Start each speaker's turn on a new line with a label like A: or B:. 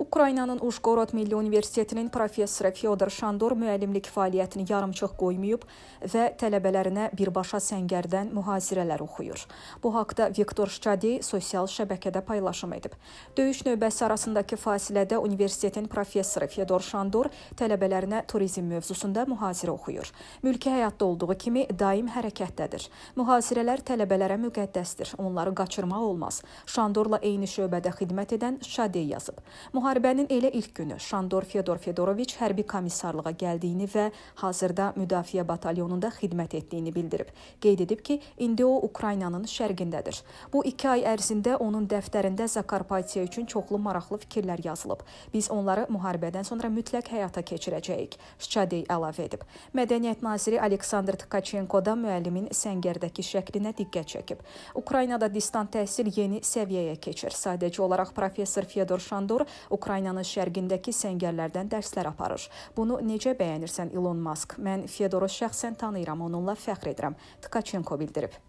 A: Ukraynanın Uşqorod Milli Universitetinin professoru Fyodor Şandor müəllimlik fəaliyyətini yarımçıq qoymayıb və tələbələrinə birbaşa səngərdən mühazirələr oxuyur. Bu haqda Viktor Şçadi sosial şəbəkədə paylaşım edib. Döyüş növbəsi arasındakı fasilədə universitetin professoru Fyodor Şandor tələbələrinə turizm mövzusunda mühazirə oxuyur. Mülki həyatda olduğu kimi daim hərəkətdədir. Mühazirələr tələbələrə müqəddəsdir. Onları qaçırmaq olmaz. Şandorla eyni şöbədə xidmət edən Şçadi yazıb. Mühazirə Müharibənin elə ilk günü Şandor Fedor Fedoroviç hərbi komissarlığa gəldiyini və hazırda müdafiə batalyonunda xidmət etdiyini bildirib. Qeyd edib ki, indi o Ukraynanın şərqindədir. Bu 2 ay ərzində onun dəftərində Zakarpatiya üçün çoxlu maraqlı fikirlər yazılıb. Biz onları müharibədən sonra mütləq həyata keçirəcəyik, Şçadey əlavə edib. Mədəniyyət naziri Aleksandr Tkaçenko da müəllimin səngərdəki şəklinə diqqət çəkib. Ukraynada distant təhsil yeni səviyyəyə keçir. Sadəcə olaraq professor Fyodor Şandor Ukraynanın şərqindəki səngərlərdən dərslər aparır. Bunu necə bəyənirsən Elon Musk? Mən Fedoru şəxsən tanıyıram, onunla fəxr edirəm. Tkaçenko bildirib.